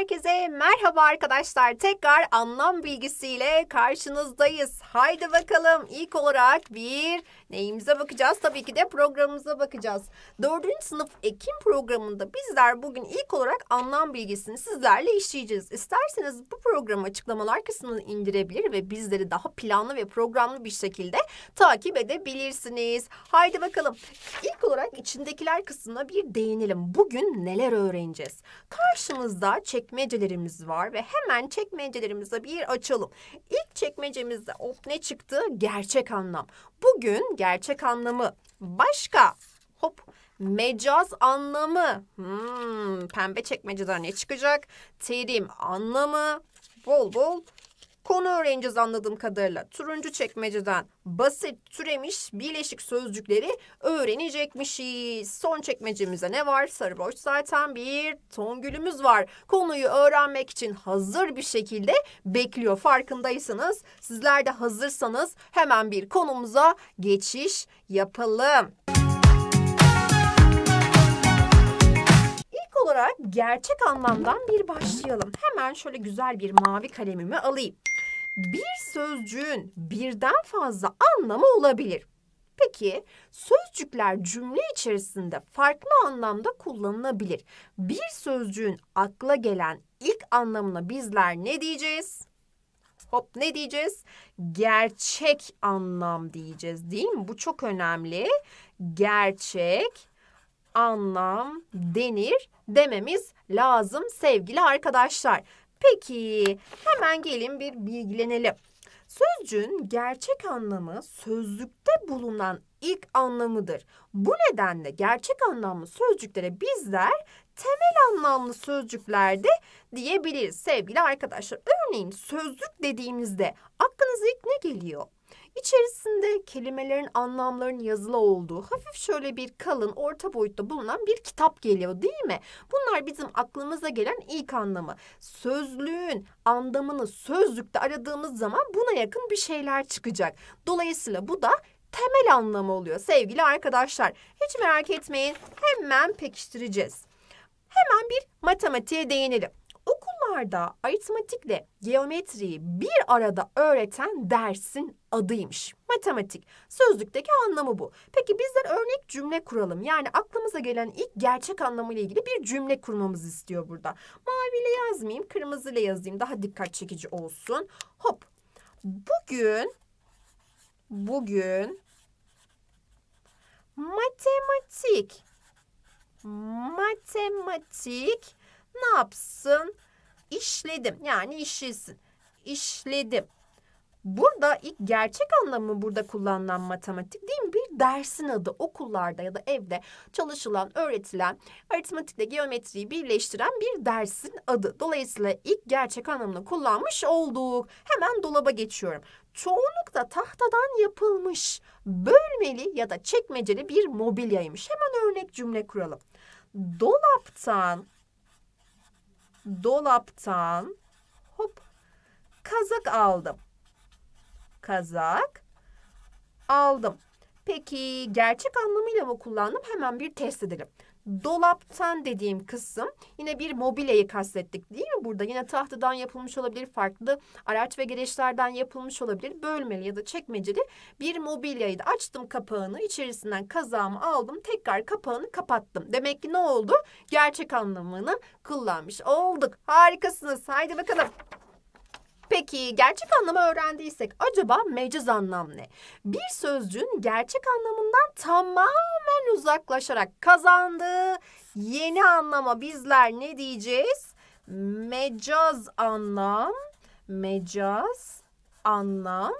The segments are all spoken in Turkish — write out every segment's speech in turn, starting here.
herkese merhaba arkadaşlar. Tekrar anlam bilgisiyle karşınızdayız. Haydi bakalım ilk olarak bir neyimize bakacağız? Tabii ki de programımıza bakacağız. Dördüncü sınıf Ekim programında bizler bugün ilk olarak anlam bilgisini sizlerle işleyeceğiz. İsterseniz bu programı açıklamalar kısmını indirebilir ve bizleri daha planlı ve programlı bir şekilde takip edebilirsiniz. Haydi bakalım. İlk olarak içindekiler kısmına bir değinelim. Bugün neler öğreneceğiz? Karşımızda çek çekmecelerimiz var ve hemen çekmecelerimize bir açalım. İlk çekmecemizde of ne çıktı? Gerçek anlam. Bugün gerçek anlamı başka hop mecaz anlamı. Hmm, pembe çekmeceden ne çıkacak? Terim anlamı bol bol Konu öğreneceğiz anladığım kadarıyla. Turuncu çekmeceden basit türemiş birleşik sözcükleri öğrenecekmişiz. Son çekmecemize ne var? Sarı boş zaten bir ton gülümüz var. Konuyu öğrenmek için hazır bir şekilde bekliyor. Farkındaysanız sizler de hazırsanız hemen bir konumuza geçiş yapalım. olarak gerçek anlamdan bir başlayalım. Hemen şöyle güzel bir mavi kalemimi alayım bir sözcüğün birden fazla anlamı olabilir. Peki sözcükler cümle içerisinde farklı anlamda kullanılabilir. Bir sözcüğün akla gelen ilk anlamına bizler ne diyeceğiz? Hop ne diyeceğiz? Gerçek anlam diyeceğiz değil mi? Bu çok önemli. Gerçek anlam denir dememiz lazım sevgili arkadaşlar. Peki hemen gelin bir bilgilenelim. Sözcüğün gerçek anlamı sözlükte bulunan ilk anlamıdır. Bu nedenle gerçek anlamlı sözcüklere bizler temel anlamlı sözcüklerde diyebiliriz sevgili arkadaşlar. Örneğin sözlük dediğimizde aklınıza ilk ne geliyor? İçerisinde kelimelerin anlamlarının yazılı olduğu hafif şöyle bir kalın orta boyutta bulunan bir kitap geliyor değil mi? Bunlar bizim aklımıza gelen ilk anlamı. Sözlüğün anlamını sözlükte aradığımız zaman buna yakın bir şeyler çıkacak. Dolayısıyla bu da temel anlamı oluyor sevgili arkadaşlar. Hiç merak etmeyin hemen pekiştireceğiz. Hemen bir matematiğe değinelim okullarda aritmatikle geometriyi bir arada öğreten dersin adıymış. Matematik. Sözlükteki anlamı bu. Peki bizden örnek cümle kuralım. Yani aklımıza gelen ilk gerçek anlamıyla ilgili bir cümle kurmamızı istiyor burada. Maviyle yazmayayım, kırmızıyla yazayım. Daha dikkat çekici olsun. Hop. Bugün bugün matematik matematik ne yapsın? işledim. Yani işiz, işledim. Burada ilk gerçek anlamı burada kullanılan matematik değil mi? Bir dersin adı okullarda ya da evde çalışılan, öğretilen, aritmetikle geometriyi birleştiren bir dersin adı. Dolayısıyla ilk gerçek anlamını kullanmış olduk. Hemen dolaba geçiyorum. çoğunlukta tahtadan yapılmış bölmeli ya da çekmeceli bir mobilyaymış. Hemen örnek cümle kuralım. Dolaptan dolaptan hop kazak aldım. Kazak aldım. Peki gerçek anlamıyla mı kullandım? Hemen bir test edelim. Dolaptan dediğim kısım yine bir mobilyayı kastettik değil mi burada? Yine tahtadan yapılmış olabilir, farklı araç ve gereçlerden yapılmış olabilir. Bölmeli ya da çekmeceli bir mobilyayı da açtım kapağını, içerisinden kazağımı aldım, tekrar kapağını kapattım. Demek ki ne oldu? Gerçek anlamını kullanmış olduk. Harikasınız. Haydi bakalım. Peki gerçek anlamı öğrendiysek acaba meciz anlam ne? Bir sözcüğün gerçek anlamından tamamen uzaklaşarak kazandığı yeni anlama bizler ne diyeceğiz? Mecaz anlam, mecaz anlam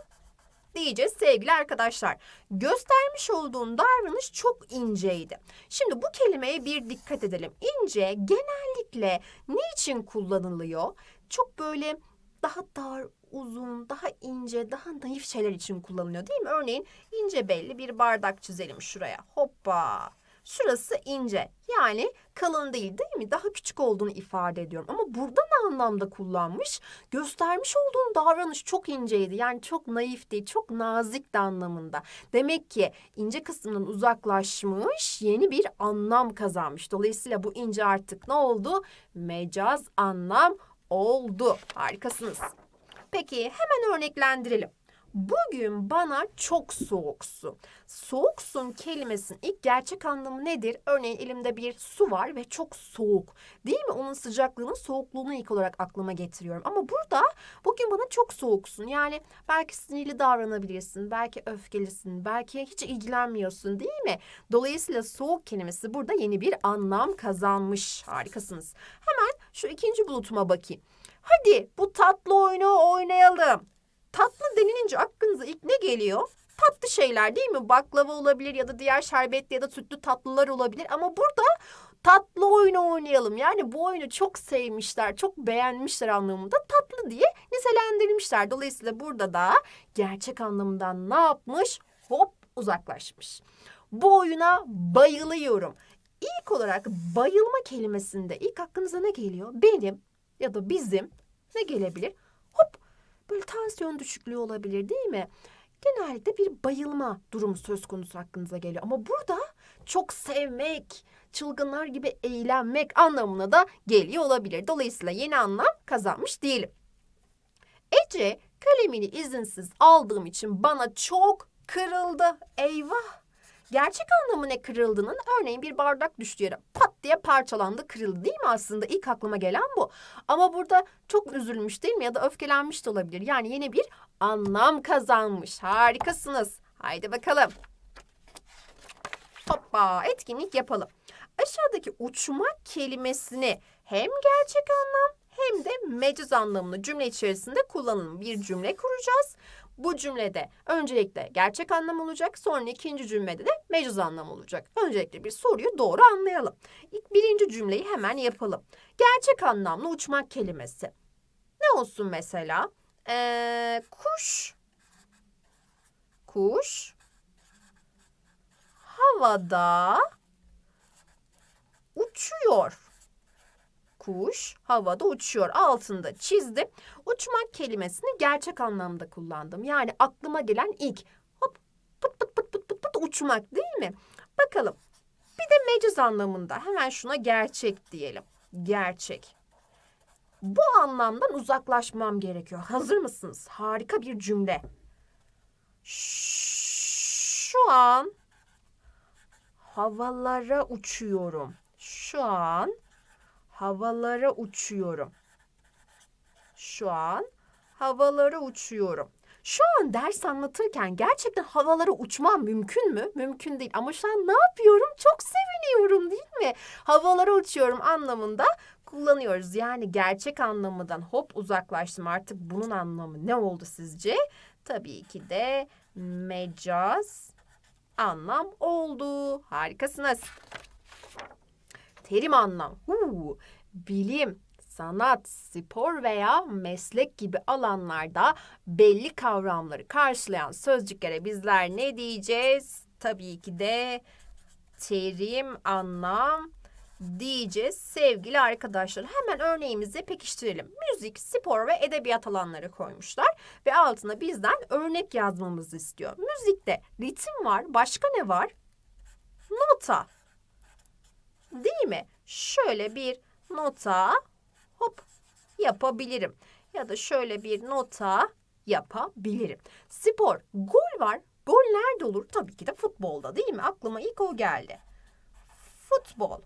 diyeceğiz sevgili arkadaşlar. Göstermiş olduğum davranış çok inceydi. Şimdi bu kelimeye bir dikkat edelim. İnce genellikle ne için kullanılıyor? Çok böyle daha dar, uzun, daha ince, daha naif şeyler için kullanılıyor değil mi? Örneğin ince belli bir bardak çizelim şuraya. Hoppa. Şurası ince. Yani kalın değil değil mi? Daha küçük olduğunu ifade ediyorum. Ama burada ne anlamda kullanmış? Göstermiş olduğun davranış çok inceydi. Yani çok naifti, çok nazikti anlamında. Demek ki ince kısmından uzaklaşmış, yeni bir anlam kazanmış. Dolayısıyla bu ince artık ne oldu? Mecaz anlam oldu. Harikasınız. Peki hemen örneklendirelim. Bugün bana çok soğuksun. Soğuksun kelimesinin ilk gerçek anlamı nedir? Örneğin elimde bir su var ve çok soğuk. Değil mi? Onun sıcaklığını, soğukluğunu ilk olarak aklıma getiriyorum. Ama burada bugün bana çok soğuksun. Yani belki sinirli davranabilirsin, belki öfkelisin, belki hiç ilgilenmiyorsun değil mi? Dolayısıyla soğuk kelimesi burada yeni bir anlam kazanmış. Harikasınız. Hemen şu ikinci bulutuma bakayım. Hadi bu tatlı oyunu oynayalım. Tatlı denilince aklınıza ilk ne geliyor? Tatlı şeyler değil mi? Baklava olabilir ya da diğer şerbetli ya da sütlü tatlılar olabilir. Ama burada tatlı oyunu oynayalım. Yani bu oyunu çok sevmişler, çok beğenmişler anlamında tatlı diye nitelendirmişler. Dolayısıyla burada da gerçek anlamından ne yapmış? Hop uzaklaşmış. Bu oyuna bayılıyorum. İlk olarak bayılma kelimesinde ilk aklınıza ne geliyor? Benim ya da bizim ne gelebilir? Hop böyle tansiyon düşüklüğü olabilir değil mi? Genellikle bir bayılma durumu söz konusu hakkınıza geliyor. Ama burada çok sevmek, çılgınlar gibi eğlenmek anlamına da geliyor olabilir. Dolayısıyla yeni anlam kazanmış değilim. Ece kalemini izinsiz aldığım için bana çok kırıldı. Eyvah gerçek anlamı ne kırıldığının örneğin bir bardak düştü yere pat diye parçalandı kırıldı değil mi aslında ilk aklıma gelen bu. Ama burada çok üzülmüş değil mi ya da öfkelenmiş de olabilir. Yani yeni bir anlam kazanmış. Harikasınız. Haydi bakalım. Hoppa etkinlik yapalım. Aşağıdaki uçmak kelimesini hem gerçek anlam hem de mecaz anlamını cümle içerisinde kullanalım. Bir cümle kuracağız. Bu cümlede öncelikle gerçek anlam olacak. Sonra ikinci cümlede de mecaz anlam olacak. Öncelikle bir soruyu doğru anlayalım. İlk birinci cümleyi hemen yapalım. Gerçek anlamlı uçmak kelimesi. Ne olsun mesela? Ee, kuş. Kuş. Havada uçuyor kuş havada uçuyor. Altında çizdim. Uçmak kelimesini gerçek anlamda kullandım. Yani aklıma gelen ilk hop pıt pıt pıt pıt pıt, pıt uçmak değil mi? Bakalım. Bir de mecaz anlamında hemen şuna gerçek diyelim. Gerçek. Bu anlamdan uzaklaşmam gerekiyor. Hazır mısınız? Harika bir cümle. Şu an havalara uçuyorum. Şu an havalara uçuyorum. Şu an havalara uçuyorum. Şu an ders anlatırken gerçekten havalara uçmam mümkün mü? Mümkün değil. Ama şu an ne yapıyorum? Çok seviniyorum değil mi? Havalara uçuyorum anlamında kullanıyoruz. Yani gerçek anlamından hop uzaklaştım. Artık bunun anlamı ne oldu sizce? Tabii ki de mecaz anlam oldu. Harikasınız terim anlam, huu, bilim, sanat, spor veya meslek gibi alanlarda belli kavramları karşılayan sözcüklere bizler ne diyeceğiz? Tabii ki de terim anlam diyeceğiz sevgili arkadaşlar. Hemen örneğimizi pekiştirelim. Müzik, spor ve edebiyat alanları koymuşlar ve altına bizden örnek yazmamızı istiyor. Müzikte ritim var, başka ne var? Nota Değil mi? Şöyle bir nota hop yapabilirim. Ya da şöyle bir nota yapabilirim. Spor, gol var. Gol nerede olur? Tabii ki de futbolda değil mi? Aklıma ilk o geldi. Futbol.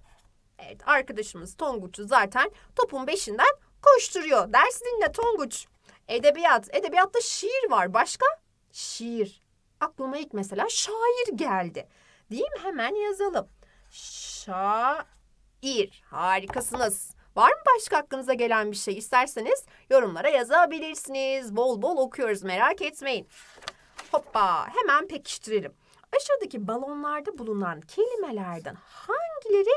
Evet arkadaşımız Tonguç'u zaten topun beşinden koşturuyor. Ders dinle Tonguç. Edebiyat. Edebiyatta şiir var. Başka? Şiir. Aklıma ilk mesela şair geldi. Değil mi? Hemen yazalım şair. Harikasınız. Var mı başka aklınıza gelen bir şey isterseniz yorumlara yazabilirsiniz. Bol bol okuyoruz merak etmeyin. Hoppa hemen pekiştirelim. Aşağıdaki balonlarda bulunan kelimelerden hangileri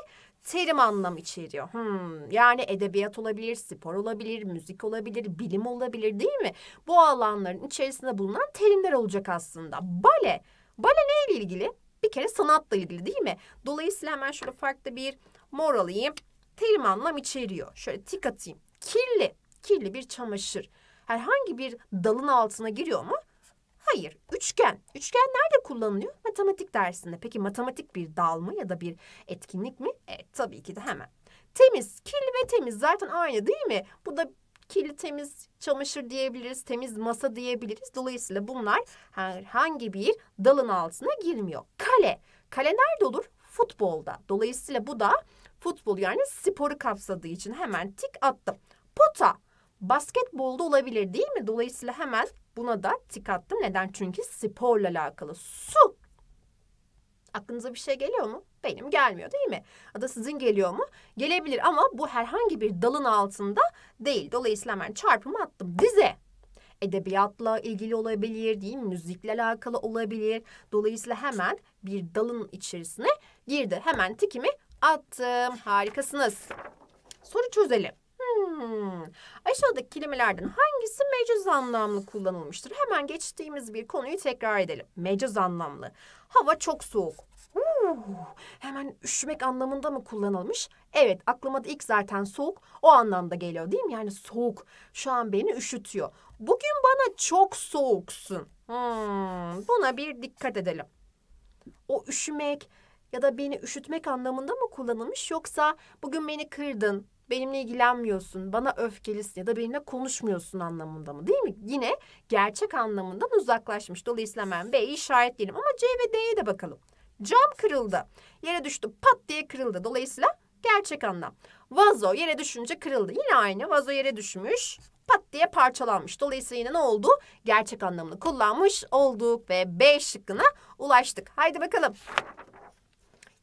terim anlam içeriyor. Hmm, yani edebiyat olabilir, spor olabilir, müzik olabilir, bilim olabilir değil mi? Bu alanların içerisinde bulunan terimler olacak aslında. Bale. Bale neyle ilgili? bir kere sanatla ilgili değil mi? Dolayısıyla hemen şöyle farklı bir mor alayım. Terim anlam içeriyor. Şöyle tik atayım. Kirli, kirli bir çamaşır. Herhangi bir dalın altına giriyor mu? Hayır. Üçgen. Üçgen nerede kullanılıyor? Matematik dersinde. Peki matematik bir dal mı ya da bir etkinlik mi? Evet tabii ki de hemen. Temiz, kirli ve temiz zaten aynı değil mi? Bu da kirli temiz çamaşır diyebiliriz, temiz masa diyebiliriz. Dolayısıyla bunlar herhangi bir dalın altına girmiyor. Kale. Kale nerede olur? Futbolda. Dolayısıyla bu da futbol yani sporu kapsadığı için hemen tik attım. Pota. Basketbolda olabilir değil mi? Dolayısıyla hemen buna da tik attım. Neden? Çünkü sporla alakalı. Su Aklınıza bir şey geliyor mu? Benim gelmiyor değil mi? Ya da sizin geliyor mu? Gelebilir ama bu herhangi bir dalın altında değil. Dolayısıyla hemen çarpımı attım. Dize edebiyatla ilgili olabilir, değil mi? Müzikle alakalı olabilir. Dolayısıyla hemen bir dalın içerisine girdi. Hemen tikimi attım. Harikasınız. Soru çözelim. Hmm. Aşağıdaki kelimelerden hangisi mecaz anlamlı kullanılmıştır? Hemen geçtiğimiz bir konuyu tekrar edelim. Mecaz anlamlı. Hava çok soğuk. Uh, hemen üşümek anlamında mı kullanılmış? Evet aklıma da ilk zaten soğuk o anlamda geliyor değil mi? Yani soğuk şu an beni üşütüyor. Bugün bana çok soğuksun. Hmm, buna bir dikkat edelim. O üşümek ya da beni üşütmek anlamında mı kullanılmış yoksa bugün beni kırdın, benimle ilgilenmiyorsun, bana öfkelisin ya da benimle konuşmuyorsun anlamında mı değil mi? Yine gerçek anlamından uzaklaşmış. Dolayısıyla ben B işaretleyelim ama C ve D'ye de bakalım. Cam kırıldı. Yere düştü pat diye kırıldı. Dolayısıyla gerçek anlam. Vazo yere düşünce kırıldı. Yine aynı vazo yere düşmüş pat diye parçalanmış. Dolayısıyla yine ne oldu? Gerçek anlamını kullanmış olduk ve B şıkkına ulaştık. Haydi bakalım.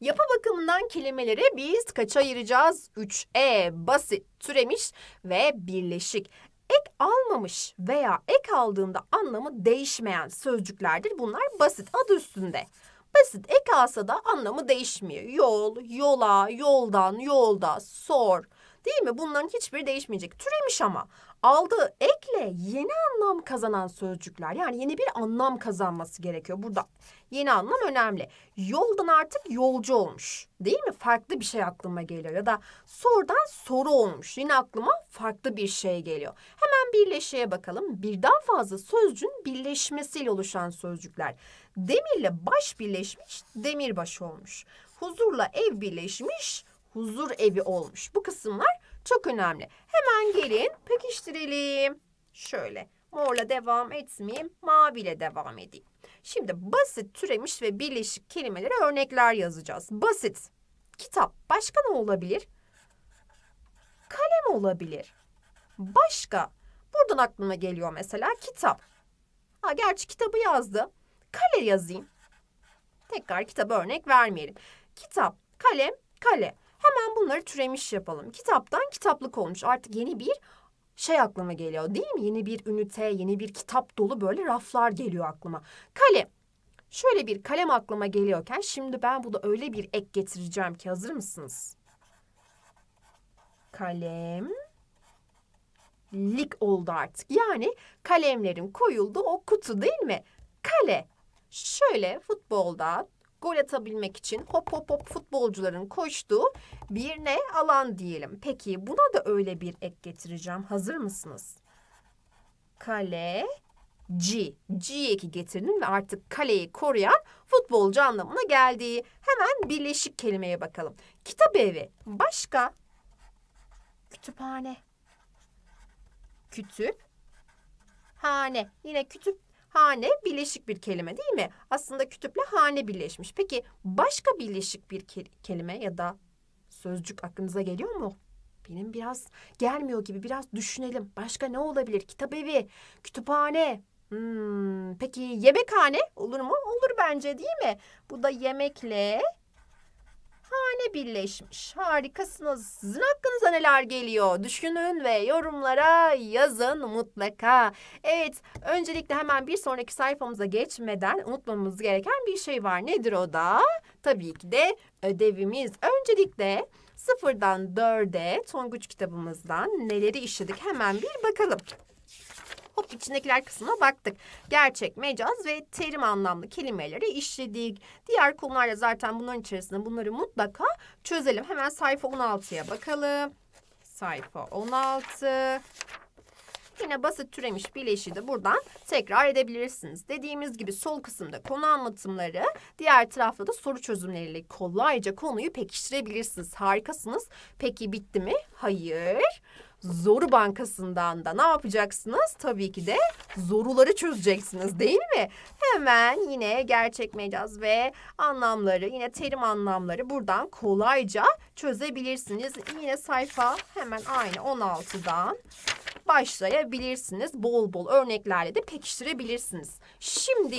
Yapı bakımından kelimelere biz kaç ayıracağız? 3E basit, türemiş ve birleşik. Ek almamış veya ek aldığında anlamı değişmeyen sözcüklerdir. Bunlar basit adı üstünde. Basit ek alsa da anlamı değişmiyor. Yol, yola, yoldan, yolda, sor, Değil mi? Bunların hiçbiri değişmeyecek. Türemiş ama aldığı ekle yeni anlam kazanan sözcükler yani yeni bir anlam kazanması gerekiyor burada. Yeni anlam önemli. Yoldan artık yolcu olmuş. Değil mi? Farklı bir şey aklıma geliyor ya da sorudan soru olmuş. Yine aklıma farklı bir şey geliyor. Hemen birleşeye bakalım. Birden fazla sözcüğün birleşmesiyle oluşan sözcükler. Demirle baş birleşmiş, demirbaş olmuş. Huzurla ev birleşmiş, huzur evi olmuş. Bu kısımlar çok önemli. Hemen gelin pekiştirelim. Şöyle morla devam etmeyeyim, maviyle devam edeyim. Şimdi basit, türemiş ve birleşik kelimelere örnekler yazacağız. Basit, kitap, başka ne olabilir? Kalem olabilir. Başka, buradan aklıma geliyor mesela kitap. Ha, gerçi kitabı yazdı. Kale yazayım. Tekrar kitabı örnek vermeyelim. Kitap, kalem, kale. Hemen bunları türemiş yapalım. Kitaptan kitaplık olmuş. Artık yeni bir şey aklıma geliyor değil mi? Yeni bir ünite, yeni bir kitap dolu böyle raflar geliyor aklıma. Kalem. Şöyle bir kalem aklıma geliyorken şimdi ben bu da öyle bir ek getireceğim ki hazır mısınız? Kalem lik oldu artık. Yani kalemlerin koyulduğu o kutu değil mi? Kale. Şöyle futbolda gol atabilmek için hop hop hop futbolcuların koştuğu bir ne alan diyelim. Peki buna da öyle bir ek getireceğim. Hazır mısınız? Kale C. C'yi eki getirdim ve artık kaleyi koruyan futbolcu anlamına geldiği. Hemen birleşik kelimeye bakalım. Kitap evi. Başka? Kütüphane. kütüphane Yine kütüp Hane bileşik bir kelime değil mi? Aslında kütüple hane birleşmiş. Peki başka bileşik bir ke kelime ya da sözcük aklınıza geliyor mu? Benim biraz gelmiyor gibi biraz düşünelim. Başka ne olabilir? Kitabevi, kütüphane. Hmm, peki yemekhane olur mu? Olur bence değil mi? Bu da yemekle şahane birleşmiş. Harikasınız. Sizin hakkınıza neler geliyor? Düşünün ve yorumlara yazın mutlaka. Evet, öncelikle hemen bir sonraki sayfamıza geçmeden unutmamız gereken bir şey var. Nedir o da? Tabii ki de ödevimiz. Öncelikle sıfırdan dörde Tonguç kitabımızdan neleri işledik hemen bir bakalım içindekiler kısmına baktık. Gerçek, mecaz ve terim anlamlı kelimeleri işledik. Diğer konularla zaten bunların içerisinde bunları mutlaka çözelim. Hemen sayfa 16'ya bakalım. Sayfa 16. Yine basit türemiş bileşiği de buradan tekrar edebilirsiniz. Dediğimiz gibi sol kısımda konu anlatımları, diğer tarafta da soru çözümleriyle kolayca konuyu pekiştirebilirsiniz. Harikasınız. Peki bitti mi? Hayır. Zoru Bankası'ndan da ne yapacaksınız? Tabii ki de zoruları çözeceksiniz değil mi? Hemen yine gerçek mecaz ve anlamları yine terim anlamları buradan kolayca çözebilirsiniz. Yine sayfa hemen aynı 16'dan başlayabilirsiniz. Bol bol örneklerle de pekiştirebilirsiniz. Şimdi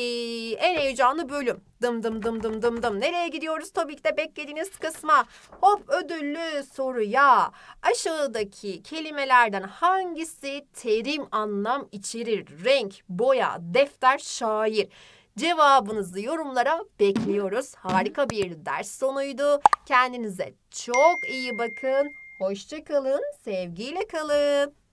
en heyecanlı bölüm. Dım dım dım dım dım dım. Nereye gidiyoruz? Tabii ki de beklediğiniz kısma. Hop ödüllü soruya. Aşağıdaki kelimelerden hangisi terim anlam içerir? Renk, boya, defter, şair. Cevabınızı yorumlara bekliyoruz. Harika bir ders sonuydu. Kendinize çok iyi bakın. Hoşça kalın. sevgiyle kalın.